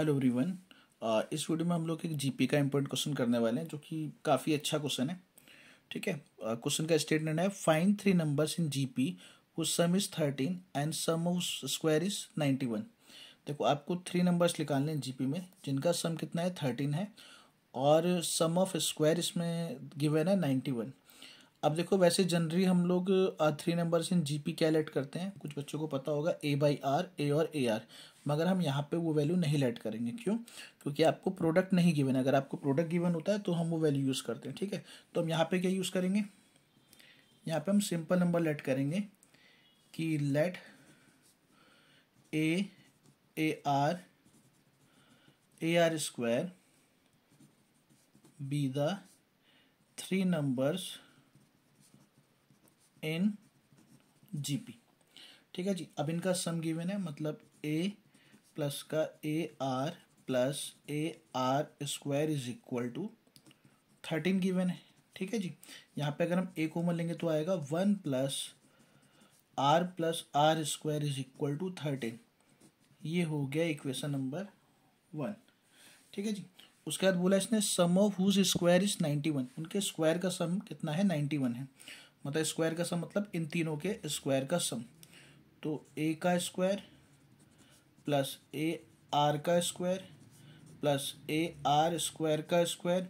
hello everyone इस video में हम लोग एक जीपी का इम्पोर्टेंट क्वेश्चन करने वाले हैं जो कि काफ़ी अच्छा क्वेश्चन है ठीक है क्वेश्चन का स्टेटमेंट है find three numbers in GP P sum is thirteen and sum of square is ninety one देखो आपको थ्री नंबर्स निकालने हैं जीपी में जिनका सम कितना है थर्टीन है और सम ऑफ स्क्वायर इसमें गिवेन है नाइन्टी अब देखो वैसे जनरली हम लोग three numbers in GP calculate करते हैं कुछ बच्चों को पता होगा ए बाई आर ए और ए आर मगर हम यहाँ पे वो वैल्यू नहीं लेट करेंगे क्यों क्योंकि आपको प्रोडक्ट नहीं गिवन अगर आपको प्रोडक्ट गिवन होता है तो हम वो वैल्यू यूज़ करते हैं ठीक है तो हम यहाँ पे क्या यूज़ करेंगे यहाँ पे हम सिंपल नंबर लेट करेंगे कि let a a r a r square be the three numbers G P ठीक है जी अब इनका सम गिवन है मतलब ए प्लस का a r plus a r square is equal to thirteen given है ठीक है जी यहाँ पे अगर हम ए कॉमन लेंगे तो आएगा one plus r plus r square is equal to thirteen ये हो गया इक्वेशन नंबर वन ठीक है जी उसके बाद बोला इसने sum of whose square is ninety one उनके स्क्वायर का सम कितना है नाइन्टी वन है मतलब स्क्वायर का सम मतलब इन तीनों के स्क्वायर का सम तो ए का स्क्वायर प्लस ए आर का square plus a r square का square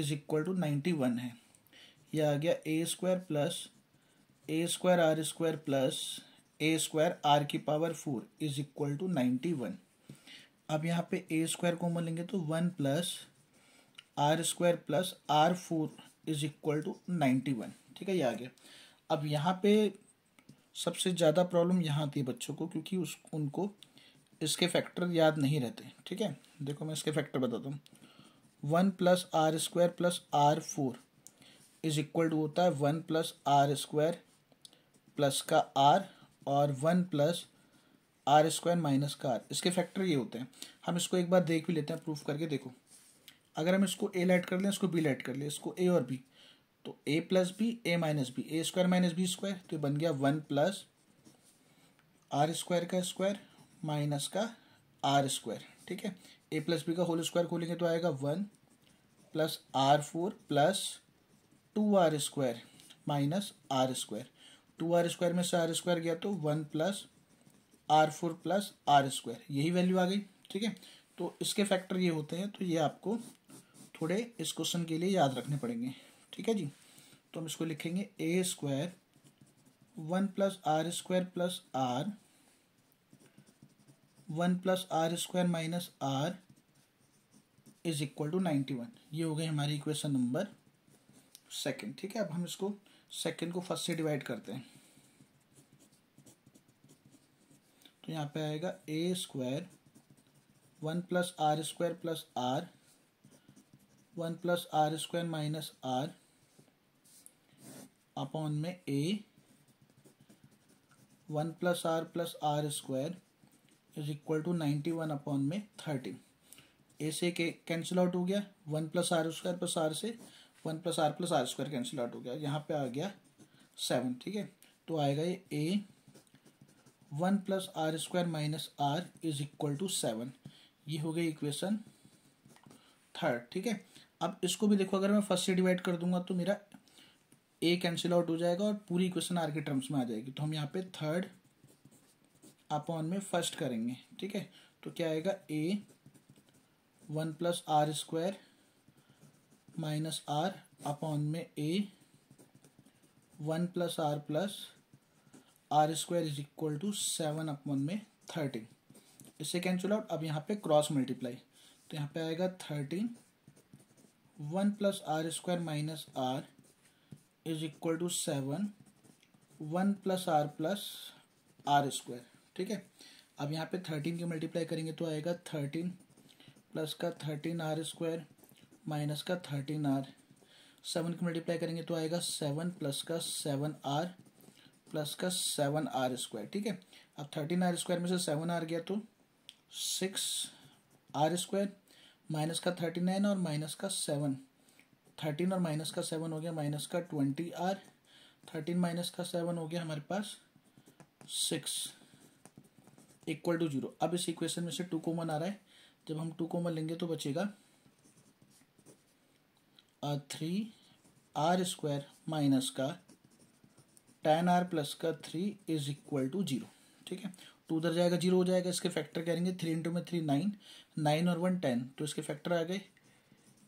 is equal to ninety one है यह आ गया a square plus a square r square plus a square r की power four is equal to ninety one अब यहाँ पे ए स्क्वायर कॉमन लेंगे तो one plus r square plus r four is equal to ninety one ठीक है ये आ गया अब यहाँ पे सबसे ज़्यादा प्रॉब्लम यहाँ आती है बच्चों को क्योंकि उस उनको इसके फैक्टर याद नहीं रहते ठीक है देखो मैं इसके फैक्टर बताता हूँ one plus r square plus r four is equal to होता है one plus r square plus का आर और one plus r square minus का आर इसके फैक्टर ये होते हैं हम इसको एक बार देख भी लेते हैं प्रूफ करके देखो अगर हम इसको ए लाइट कर लें इसको बी लाइट कर लें इसको ए और बी तो a plus b a minus b a square minus b square तो बन गया वन प्लस आर स्क्वायर का स्क्वायर माइनस का आर स्क्वायर ठीक है ए प्लस बी का होल स्क्वायर खोलेंगे तो आएगा one plus r four plus two r square minus r square two r square में से आर स्क्वायर गया तो one plus r four plus r square यही वैल्यू आ गई ठीक है तो इसके फैक्टर ये होते हैं तो ये आपको थोड़े इस क्वेश्चन के लिए याद रखने पड़ेंगे ठीक है जी तो हम इसको लिखेंगे a square one plus r square plus r one plus r square minus r is equal to ninety one ये हो गई हमारी इक्वेशन नंबर सेकंड ठीक है अब हम इसको सेकंड को फर्स्ट से डिवाइड करते हैं तो यहाँ पे आएगा a square one plus r square plus r one plus r square minus r upon में a one plus r plus r square is equal to ninety one upon में थर्टी ए से के कैंसिल आउट हो गया one plus r square plus r से one plus r plus r square cancel out हो गया यहाँ पे आ गया सेवन ठीक है तो आएगा ये a one plus r square minus r is equal to seven ये हो गया इक्वेशन थर्ड ठीक है अब इसको भी देखो अगर मैं फर्स्ट से डिवाइड कर दूंगा तो मेरा ए कैंसिल आउट हो जाएगा और पूरी इक्वेशन आर के टर्म्स में आ जाएगी तो हम यहाँ पे थर्ड अपॉन में फर्स्ट करेंगे ठीक है तो क्या आएगा a one plus r square minus r upon में a one plus r plus r square is equal to seven upon में थर्टीन इससे कैंसिल आउट अब यहाँ पे क्रॉस मल्टीप्लाई तो यहाँ पे आएगा thirteen one plus r square minus r is equal to seven one plus r plus r square ठीक है अब यहाँ पे थर्टीन की मल्टीप्लाई करेंगे तो आएगा थर्टीन प्लस का थर्टीन आर स्क्वायर माइनस का थर्टीन आर सेवन की मल्टीप्लाई करेंगे तो आएगा सेवन प्लस का सेवन आर प्लस का सेवन आर स्क्वायर ठीक है अब थर्टीन आर स्क्वायर में से सेवन आर गया तो सिक्स आर स्क्वायर माइनस का थर्टी नाइन और माइनस का सेवन थर्टीन और माइनस का सेवन हो गया माइनस का ट्वेंटी आर थर्टीन माइनस का सेवन हो गया हमारे पास सिक्स इक्वल टू जीरो अब इस इक्वेशन में से टू कॉमन आ रहा है जब हम टू कॉमन लेंगे तो बचेगा थ्री आर स्क्वायर माइनस का टेन आर प्लस का three is equal to zero ठीक है टू तो उधर जाएगा जीरो हो जाएगा इसके फैक्टर करेंगे थ्री इंटू में थ्री नाइन नाइन और वन टेन तो इसके फैक्टर आ गए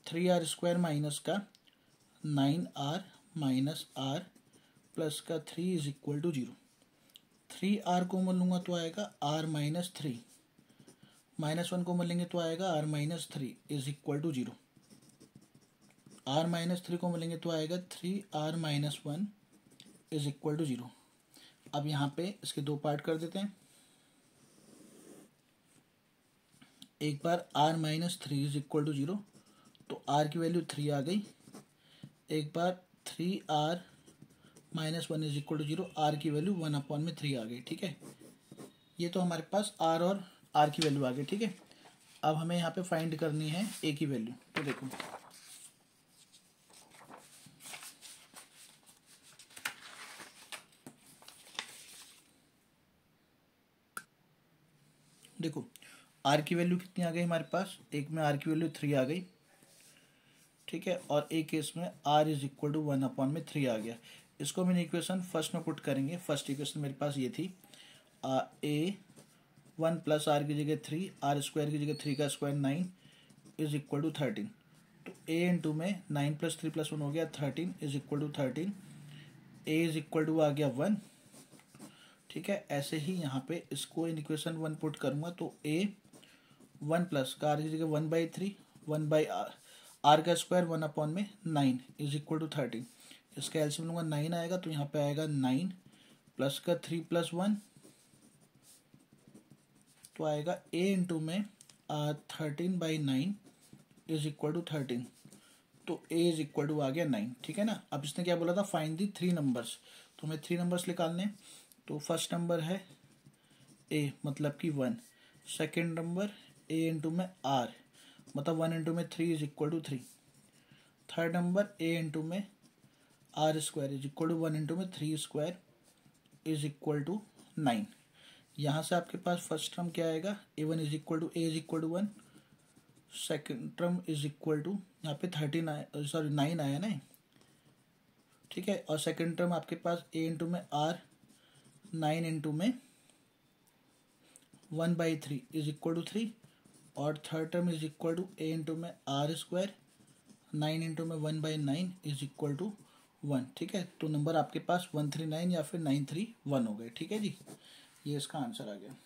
थ्री आर स्क्वायर माइनस का nine r minus r plus का three is equal to zero three r common लूँगा तो आएगा r minus three minus one common लेंगे तो आएगा r minus three is equal to zero r minus three common लेंगे तो आएगा three r minus one is equal to zero अब यहाँ पे इसके दो पार्ट कर देते हैं एक बार r minus three is equal to zero तो आर की वैल्यू थ्री आ गई एक बार three r minus one is equal to zero r की वैल्यू वन अपॉन में थ्री आ गई ठीक है ये तो हमारे पास आर और आर की वैल्यू आ गई ठीक है अब हमें यहाँ पे फाइंड करनी है ए की वैल्यू तो देखो देखो आर की वैल्यू कितनी आ गई हमारे पास एक में आर की वैल्यू थ्री आ गई ठीक है और एक केस में r is equal to one upon में थ्री आ गया इसको हम इन इक्वेशन फर्स्ट में पुट करेंगे फर्स्ट इक्वेशन मेरे पास ये थी ए वन प्लस आर की जगह थ्री आर स्क्वायर की जगह थ्री का square nine is equal to thirteen तो ए इन टू में nine plus three plus one हो गया thirteen is equal to thirteen a is equal to आ गया वन ठीक है ऐसे ही यहाँ पे इसको इन इक्वेशन वन पुट करूँगा तो ए वन प्लस का आर की जगह one by three one by r r का स्क्वायर वन अपॉन में nine is equal to thirteen इसका एल्सियम लूंगा नाइन आएगा तो यहाँ पे आएगा नाइन प्लस का थ्री प्लस वन तो आएगा ए इंटू में thirteen by nine is equal to thirteen तो ए इज इक्वल टू आ गया नाइन ठीक है ना अब इसने क्या बोला था फाइंड दी थ्री नंबर्स तो हमें थ्री नंबर्स निकालने तो फर्स्ट नंबर है ए मतलब कि one second number a into में आर मतलब वन इंटू में three is equal to three third number a into में r square is equal to one into में three square is equal to nine यहाँ से आपके पास फर्स्ट टर्म क्या आएगा a one is equal to a is equal to one second term is equal to यहाँ पे थर्टीन आया सॉरी नाइन आया ना ठीक है और सेकेंड टर्म आपके पास ए इंटू में आर नाइन इंटू में one by three is equal to three और third term is equal to a into में आर स्क्वायर नाइन इंटू में one by nine is equal to one ठीक है तो नंबर आपके पास one three nine या फिर नाइन थ्री वन हो गए ठीक है जी ये इसका आंसर आ गया